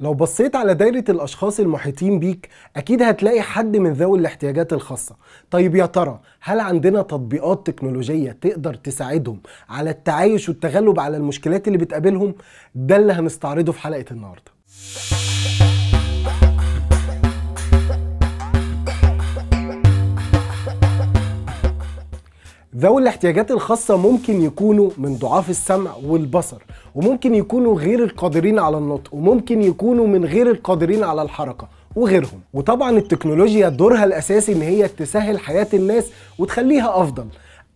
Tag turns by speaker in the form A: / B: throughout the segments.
A: لو بصيت على دايرة الأشخاص المحيطين بيك أكيد هتلاقي حد من ذوي الاحتياجات الخاصة طيب يا ترى هل عندنا تطبيقات تكنولوجية تقدر تساعدهم على التعايش والتغلب على المشكلات اللي بتقابلهم؟ ده اللي هنستعرضه في حلقة النهاردة ذوي الاحتياجات الخاصة ممكن يكونوا من ضعاف السمع والبصر وممكن يكونوا غير القادرين على النطق وممكن يكونوا من غير القادرين على الحركة وغيرهم وطبعا التكنولوجيا دورها الأساسي إن هي تسهل حياة الناس وتخليها أفضل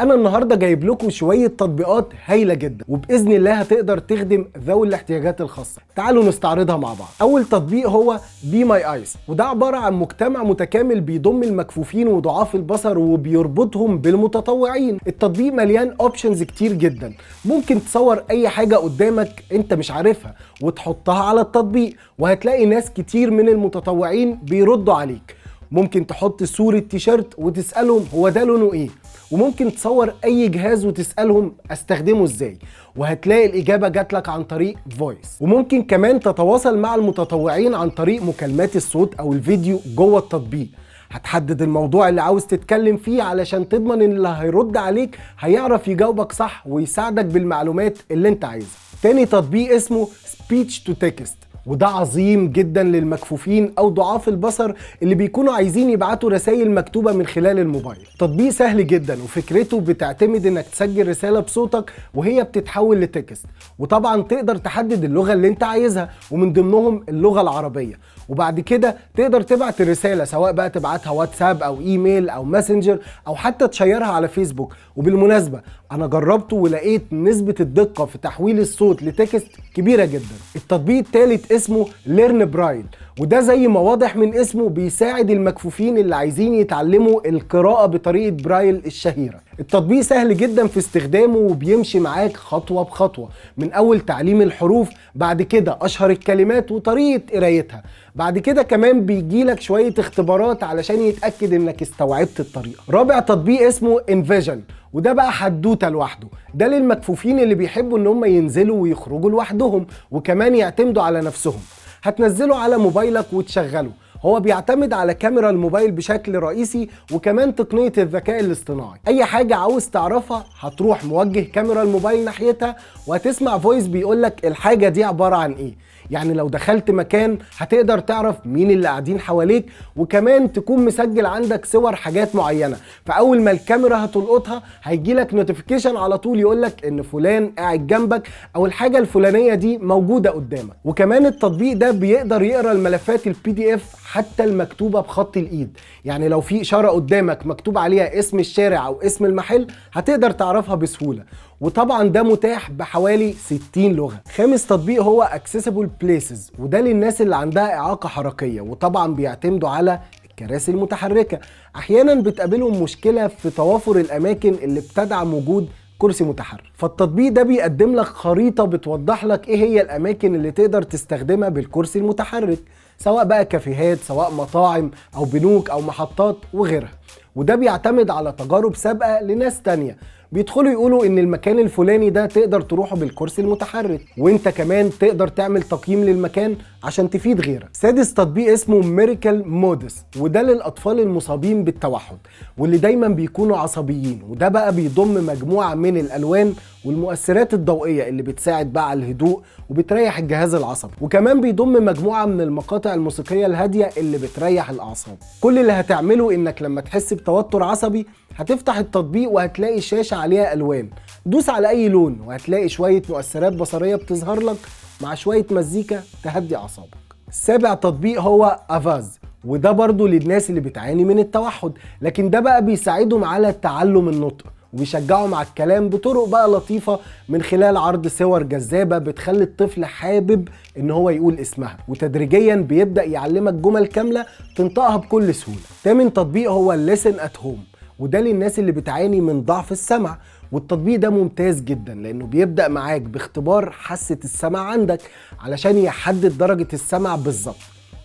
A: انا النهارده جايب لكم شويه تطبيقات هايله جدا وباذن الله هتقدر تخدم ذوي الاحتياجات الخاصه تعالوا نستعرضها مع بعض اول تطبيق هو بي ماي ايس وده عباره عن مجتمع متكامل بيضم المكفوفين وضعاف البصر وبيربطهم بالمتطوعين التطبيق مليان اوبشنز كتير جدا ممكن تصور اي حاجه قدامك انت مش عارفها وتحطها على التطبيق وهتلاقي ناس كتير من المتطوعين بيردوا عليك ممكن تحط صورة تيشيرت وتسألهم هو ده لونه ايه وممكن تصور اي جهاز وتسالهم استخدمه ازاي وهتلاقي الاجابه جات لك عن طريق فويس وممكن كمان تتواصل مع المتطوعين عن طريق مكالمات الصوت او الفيديو جوه التطبيق هتحدد الموضوع اللي عاوز تتكلم فيه علشان تضمن ان اللي هيرد عليك هيعرف يجاوبك صح ويساعدك بالمعلومات اللي انت عايزها تاني تطبيق اسمه سبيتش تو تكست وده عظيم جدا للمكفوفين او ضعاف البصر اللي بيكونوا عايزين يبعتوا رسائل مكتوبه من خلال الموبايل تطبيق سهل جدا وفكرته بتعتمد انك تسجل رساله بصوتك وهي بتتحول لتكست وطبعا تقدر تحدد اللغه اللي انت عايزها ومن ضمنهم اللغه العربيه وبعد كده تقدر تبعت الرساله سواء بقى تبعتها واتساب او ايميل او ماسنجر او حتى تشيرها على فيسبوك وبالمناسبه انا جربته ولقيت نسبه الدقه في تحويل الصوت لتكست كبيره جدا التطبيق الثالث اسمه ليرن برايل وده زي ما واضح من اسمه بيساعد المكفوفين اللي عايزين يتعلموا القراءه بطريقه برايل الشهيره التطبيق سهل جدا في استخدامه وبيمشي معاك خطوة بخطوة من أول تعليم الحروف بعد كده أشهر الكلمات وطريقة قرايتها بعد كده كمان بيجيلك شوية اختبارات علشان يتأكد إنك استوعبت الطريقة رابع تطبيق اسمه انفيجن وده بقى حدوته لوحده ده للمكفوفين اللي بيحبوا ان هم ينزلوا ويخرجوا لوحدهم وكمان يعتمدوا على نفسهم هتنزله على موبايلك وتشغله هو بيعتمد على كاميرا الموبايل بشكل رئيسي وكمان تقنيه الذكاء الاصطناعي اي حاجه عاوز تعرفها هتروح موجه كاميرا الموبايل ناحيتها وهتسمع فويس بيقول لك الحاجه دي عباره عن ايه يعني لو دخلت مكان هتقدر تعرف مين اللي قاعدين حواليك وكمان تكون مسجل عندك صور حاجات معينه فاول ما الكاميرا هتلقطها هيجي لك نوتيفيكيشن على طول يقول لك ان فلان قاعد جنبك او الحاجه الفلانيه دي موجوده قدامك وكمان التطبيق ده بيقدر يقرا الملفات البي دي اف حتى المكتوبه بخط الايد يعني لو في اشاره قدامك مكتوب عليها اسم الشارع او اسم المحل هتقدر تعرفها بسهوله وطبعا ده متاح بحوالي 60 لغه خامس تطبيق هو اكسسبل بليسز وده للناس اللي عندها اعاقه حركيه وطبعا بيعتمدوا على الكراسي المتحركه احيانا بتقابلهم مشكله في توافر الاماكن اللي بتدعم وجود كرسي متحرك فالتطبيق ده بيقدم لك خريطة بتوضح لك ايه هي الاماكن اللي تقدر تستخدمها بالكرسي المتحرك سواء بقى كافيهات سواء مطاعم أو بنوك أو محطات وغيرها وده بيعتمد على تجارب سابقة لناس تانية بيدخلوا يقولوا ان المكان الفلاني ده تقدر تروحه بالكرسي المتحرك وانت كمان تقدر تعمل تقييم للمكان عشان تفيد غيرك سادس تطبيق اسمه ميريكال مودس وده للاطفال المصابين بالتوحد واللي دايما بيكونوا عصبيين وده بقى بيضم مجموعه من الالوان والمؤثرات الضوئيه اللي بتساعد بقى على الهدوء وبتريح الجهاز العصبي وكمان بيضم مجموعه من المقاطع الموسيقيه الهاديه اللي بتريح الاعصاب كل اللي هتعمله انك لما تحس بتوتر عصبي هتفتح التطبيق وهتلاقي شاشة عليها ألوان دوس على أي لون وهتلاقي شوية مؤثرات بصرية بتظهر لك مع شوية مزيكا تهدي أعصابك سابع تطبيق هو أفاز وده برضه للناس اللي بتعاني من التوحد لكن ده بقى بيساعدهم على تعلم النطق وبيشجعهم على الكلام بطرق بقى لطيفة من خلال عرض صور جذابة بتخلي الطفل حابب ان هو يقول اسمها وتدريجيا بيبدأ يعلمك جمل كاملة تنطقها بكل سهولة تامن تطبيق هو Listen at Home وده للناس اللي بتعاني من ضعف السمع والتطبيق ده ممتاز جدا لانه بيبدا معاك باختبار حاسه السمع عندك علشان يحدد درجه السمع بالظبط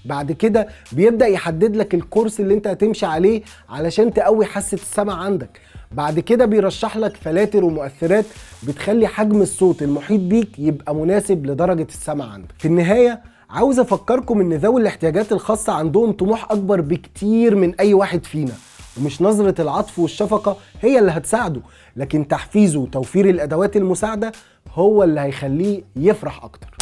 A: بعد كده بيبدا يحدد لك الكورس اللي انت هتمشي عليه علشان تقوي حاسه السمع عندك بعد كده بيرشح لك فلاتر ومؤثرات بتخلي حجم الصوت المحيط بيك يبقى مناسب لدرجه السمع عندك في النهايه عاوز افكركم ان ذوي الاحتياجات الخاصه عندهم طموح اكبر بكتير من اي واحد فينا ومش نظرة العطف والشفقة هي اللي هتساعده لكن تحفيزه وتوفير الأدوات المساعدة هو اللي هيخليه يفرح أكتر